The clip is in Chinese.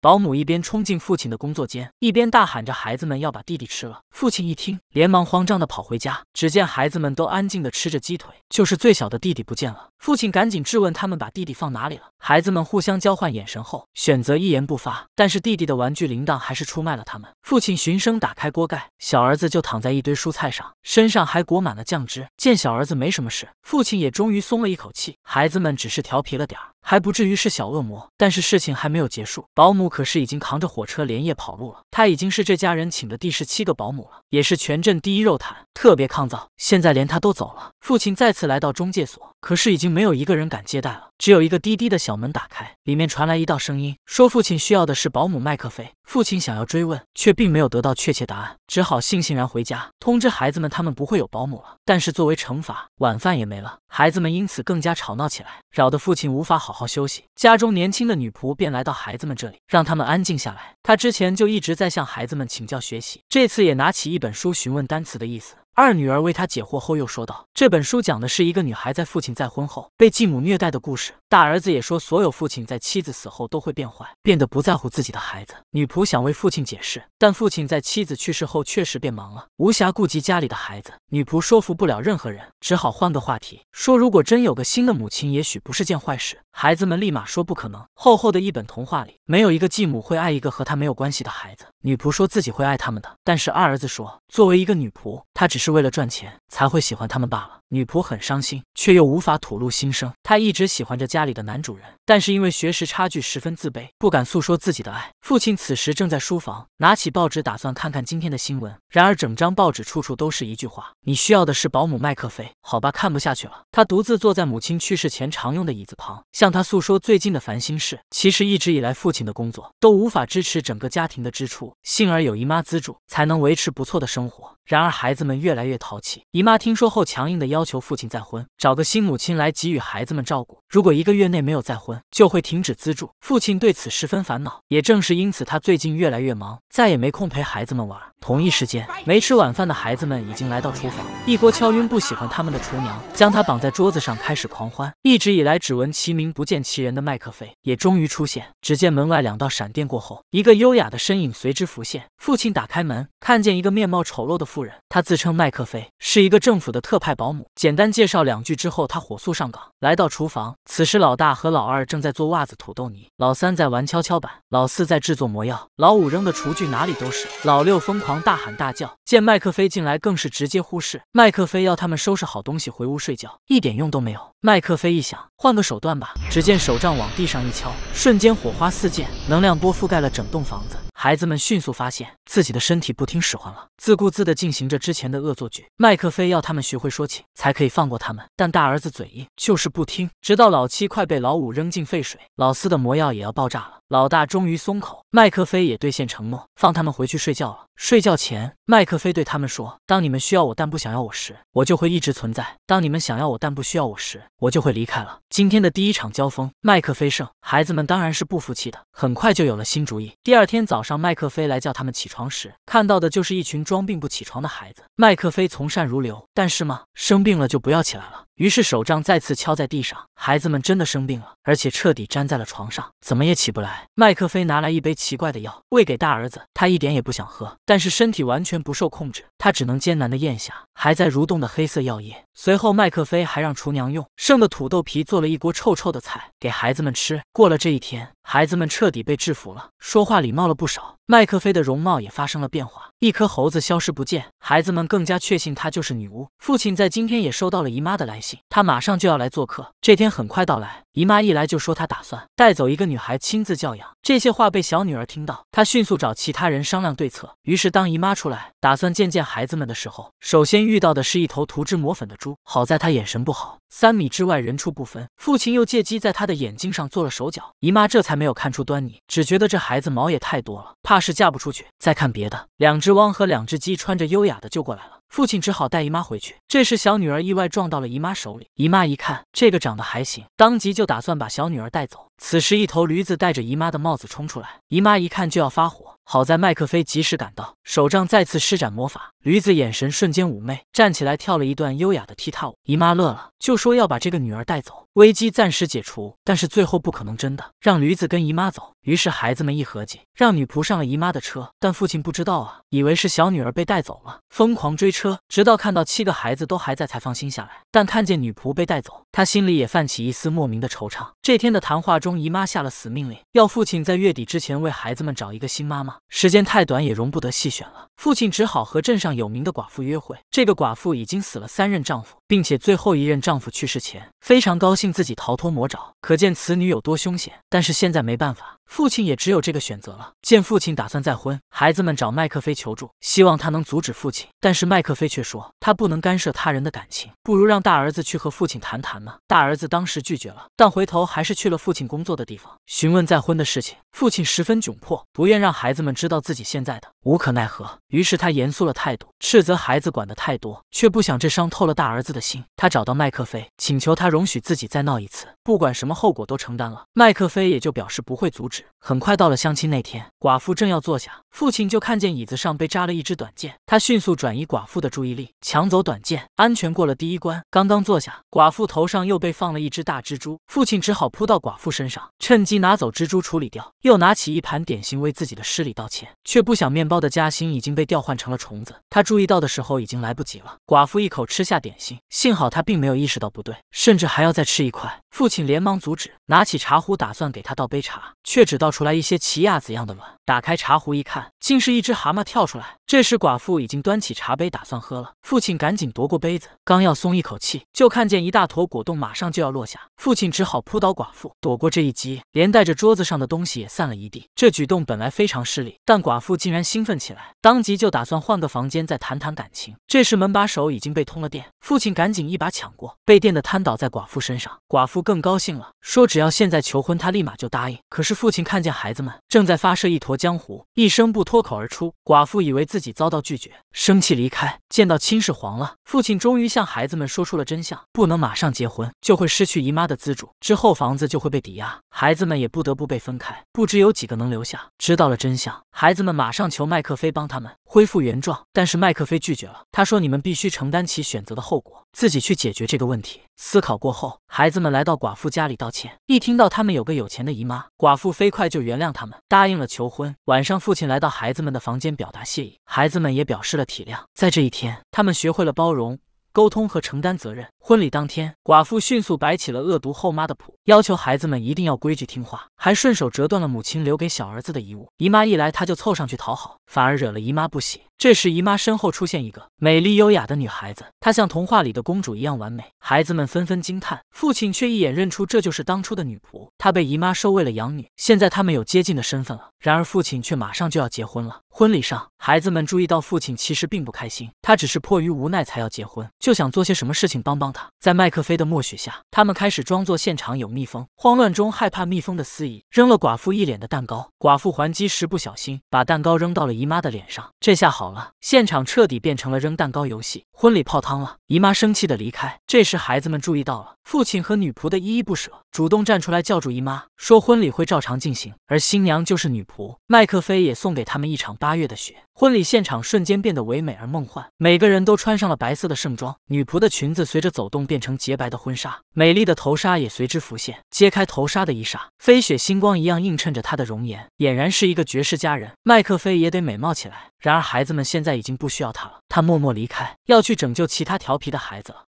保姆一边冲进父亲的工作间，一边大喊着：“孩子们要把弟弟吃了！”父亲一听，连忙慌张的跑回家。只见孩子们都安静的吃着鸡腿，就是最小的弟弟不见了。父亲赶紧质问他们把弟弟放哪里了。孩子们互相交换眼神后，选择一言不发。但是弟弟的玩具铃铛还是出卖了他们。父亲循声打开锅盖，小儿子就躺在一堆蔬菜上，身上还裹满了酱汁。见小儿子没什么事，父亲也终于松了一口气。孩子们只是调皮了点儿。还不至于是小恶魔，但是事情还没有结束。保姆可是已经扛着火车连夜跑路了。他已经是这家人请的第十七个保姆了，也是全镇第一肉坦，特别抗造。现在连他都走了，父亲再次来到中介所，可是已经没有一个人敢接待了，只有一个滴滴的小门打开，里面传来一道声音，说父亲需要的是保姆麦克菲。父亲想要追问，却并没有得到确切答案，只好悻悻然回家，通知孩子们他们不会有保姆了。但是作为惩罚，晚饭也没了，孩子们因此更加吵闹起来，扰得父亲无法好好休息。家中年轻的女仆便来到孩子们这里，让他们安静下来。他之前就一直在向孩子们请教学习，这次也拿起一本书询问单词的意思。二女儿为他解惑后，又说道：“这本书讲的是一个女孩在父亲再婚后被继母虐待的故事。”大儿子也说，所有父亲在妻子死后都会变坏，变得不在乎自己的孩子。女仆想为父亲解释，但父亲在妻子去世后确实变忙了，无暇顾及家里的孩子。女仆说服不了任何人，只好换个话题，说如果真有个新的母亲，也许不是件坏事。孩子们立马说不可能，厚厚的一本童话里没有一个继母会爱一个和他没有关系的孩子。女仆说自己会爱他们的，但是二儿子说，作为一个女仆，她只是为了赚钱才会喜欢他们罢了。女仆很伤心，却又无法吐露心声，她一直喜欢着家。家里的男主人，但是因为学识差距十分自卑，不敢诉说自己的爱。父亲此时正在书房，拿起报纸打算看看今天的新闻。然而整张报纸处处都是一句话：“你需要的是保姆麦克菲。”好吧，看不下去了。他独自坐在母亲去世前常用的椅子旁，向他诉说最近的烦心事。其实一直以来，父亲的工作都无法支持整个家庭的支出，幸而有姨妈资助，才能维持不错的生活。然而孩子们越来越淘气，姨妈听说后强硬的要求父亲再婚，找个新母亲来给予孩子们照顾。如果一个。个月内没有再婚，就会停止资助。父亲对此十分烦恼，也正是因此，他最近越来越忙，再也没空陪孩子们玩。同一时间，没吃晚饭的孩子们已经来到厨房，一锅敲晕不喜欢他们的厨娘，将他绑在桌子上开始狂欢。一直以来只闻其名不见其人的麦克菲也终于出现。只见门外两道闪电过后，一个优雅的身影随之浮现。父亲打开门，看见一个面貌丑陋的妇人，她自称麦克菲，是一个政府的特派保姆。简单介绍两句之后，他火速上岗，来到厨房。此时。老大和老二正在做袜子土豆泥，老三在玩跷跷板，老四在制作魔药，老五扔的厨具哪里都是，老六疯狂大喊大叫，见麦克飞进来更是直接忽视。麦克飞要他们收拾好东西回屋睡觉，一点用都没有。麦克飞一想，换个手段吧，只见手杖往地上一敲，瞬间火花四溅，能量波覆盖了整栋房子。孩子们迅速发现自己的身体不听使唤了，自顾自地进行着之前的恶作剧。麦克非要他们学会说情，才可以放过他们。但大儿子嘴硬，就是不听。直到老七快被老五扔进废水，老四的魔药也要爆炸了。老大终于松口，麦克菲也兑现承诺，放他们回去睡觉了。睡觉前，麦克菲对他们说：“当你们需要我但不想要我时，我就会一直存在；当你们想要我但不需要我时，我就会离开了。”今天的第一场交锋，麦克菲胜，孩子们当然是不服气的，很快就有了新主意。第二天早上，麦克菲来叫他们起床时，看到的就是一群装病不起床的孩子。麦克菲从善如流，但是嘛，生病了就不要起来了。于是手杖再次敲在地上，孩子们真的生病了，而且彻底粘在了床上，怎么也起不来。麦克菲拿来一杯奇怪的药，喂给大儿子，他一点也不想喝，但是身体完全不受控制，他只能艰难的咽下还在蠕动的黑色药液。随后，麦克菲还让厨娘用剩的土豆皮做了一锅臭臭的菜给孩子们吃。过了这一天。孩子们彻底被制服了，说话礼貌了不少。麦克菲的容貌也发生了变化，一颗猴子消失不见。孩子们更加确信她就是女巫。父亲在今天也收到了姨妈的来信，他马上就要来做客。这天很快到来，姨妈一来就说她打算带走一个女孩，亲自教养。这些话被小女儿听到，她迅速找其他人商量对策。于是当姨妈出来打算见见孩子们的时候，首先遇到的是一头涂脂抹粉的猪。好在她眼神不好，三米之外人畜不分。父亲又借机在她的眼睛上做了手脚，姨妈这才。没有看出端倪，只觉得这孩子毛也太多了，怕是嫁不出去。再看别的，两只汪和两只鸡穿着优雅的就过来了。父亲只好带姨妈回去。这时，小女儿意外撞到了姨妈手里。姨妈一看，这个长得还行，当即就打算把小女儿带走。此时，一头驴子戴着姨妈的帽子冲出来，姨妈一看就要发火。好在麦克菲及时赶到，手杖再次施展魔法，驴子眼神瞬间妩媚，站起来跳了一段优雅的踢踏舞。姨妈乐了，就说要把这个女儿带走。危机暂时解除，但是最后不可能真的让驴子跟姨妈走。于是孩子们一合计，让女仆上了姨妈的车。但父亲不知道啊，以为是小女儿被带走了，疯狂追车，直到看到七个孩子都还在才放心下来。但看见女仆被带走。他心里也泛起一丝莫名的惆怅。这天的谈话中，姨妈下了死命令，要父亲在月底之前为孩子们找一个新妈妈。时间太短，也容不得细选了。父亲只好和镇上有名的寡妇约会。这个寡妇已经死了三任丈夫，并且最后一任丈夫去世前非常高兴自己逃脱魔爪。可见此女有多凶险，但是现在没办法，父亲也只有这个选择了。见父亲打算再婚，孩子们找麦克菲求助，希望他能阻止父亲。但是麦克菲却说他不能干涉他人的感情，不如让大儿子去和父亲谈谈呢。大儿子当时拒绝了，但回头还是去了父亲工作的地方，询问再婚的事情。父亲十分窘迫，不愿让孩子们知道自己现在的无可奈何，于是他严肃了态度，斥责孩子管得太多，却不想这伤透了大儿子的心。他找到麦克菲，请求他容许自己再闹一次，不管什么。后果都承担了，麦克菲也就表示不会阻止。很快到了相亲那天，寡妇正要坐下。父亲就看见椅子上被扎了一支短剑，他迅速转移寡妇的注意力，抢走短剑，安全过了第一关。刚刚坐下，寡妇头上又被放了一只大蜘蛛，父亲只好扑到寡妇身上，趁机拿走蜘蛛处理掉，又拿起一盘点心为自己的失礼道歉，却不想面包的夹心已经被调换成了虫子。他注意到的时候已经来不及了，寡妇一口吃下点心，幸好他并没有意识到不对，甚至还要再吃一块。父亲连忙阻止，拿起茶壶打算给他倒杯茶，却只倒出来一些奇亚子样的卵。打开茶壶一看。竟是一只蛤蟆跳出来。这时，寡妇已经端起茶杯打算喝了，父亲赶紧夺过杯子，刚要松一口气，就看见一大坨果冻马上就要落下，父亲只好扑倒寡妇，躲过这一击，连带着桌子上的东西也散了一地。这举动本来非常失礼，但寡妇竟然兴奋起来，当即就打算换个房间再谈谈感情。这时门把手已经被通了电，父亲赶紧一把抢过，被电的瘫倒在寡妇身上。寡妇更高兴了，说只要现在求婚，她立马就答应。可是父亲看见孩子们正在发射一坨江湖，一声不脱口而出。寡妇以为自自己遭到拒绝，生气离开。见到亲事黄了，父亲终于向孩子们说出了真相：不能马上结婚，就会失去姨妈的资助，之后房子就会被抵押，孩子们也不得不被分开。不知有几个能留下。知道了真相，孩子们马上求麦克菲帮他们恢复原状，但是麦克菲拒绝了。他说：“你们必须承担起选择的后果，自己去解决这个问题。”思考过后，孩子们来到寡妇家里道歉。一听到他们有个有钱的姨妈，寡妇飞快就原谅他们，答应了求婚。晚上，父亲来到孩子们的房间表达谢意，孩子们也表示了体谅。在这一天，他们学会了包容。沟通和承担责任。婚礼当天，寡妇迅速摆起了恶毒后妈的谱，要求孩子们一定要规矩听话，还顺手折断了母亲留给小儿子的遗物。姨妈一来，她就凑上去讨好，反而惹了姨妈不喜。这时，姨妈身后出现一个美丽优雅的女孩子，她像童话里的公主一样完美，孩子们纷纷惊叹。父亲却一眼认出这就是当初的女仆，她被姨妈收为了养女，现在他们有接近的身份了。然而，父亲却马上就要结婚了。婚礼上，孩子们注意到父亲其实并不开心，他只是迫于无奈才要结婚。就想做些什么事情帮帮他，在麦克菲的默许下，他们开始装作现场有蜜蜂，慌乱中害怕蜜蜂的司仪扔了寡妇一脸的蛋糕，寡妇还击时不小心把蛋糕扔到了姨妈的脸上，这下好了，现场彻底变成了扔蛋糕游戏，婚礼泡汤了，姨妈生气的离开。这时孩子们注意到了。父亲和女仆的依依不舍，主动站出来叫住姨妈，说婚礼会照常进行，而新娘就是女仆麦克菲。也送给他们一场八月的雪。婚礼现场瞬间变得唯美而梦幻，每个人都穿上了白色的盛装，女仆的裙子随着走动变成洁白的婚纱，美丽的头纱也随之浮现。揭开头纱的一刹，飞雪星光一样映衬着她的容颜，俨然是一个绝世佳人。麦克菲也得美貌起来。然而孩子们现在已经不需要他了，他默默离开，要去拯救其他调皮的孩子了。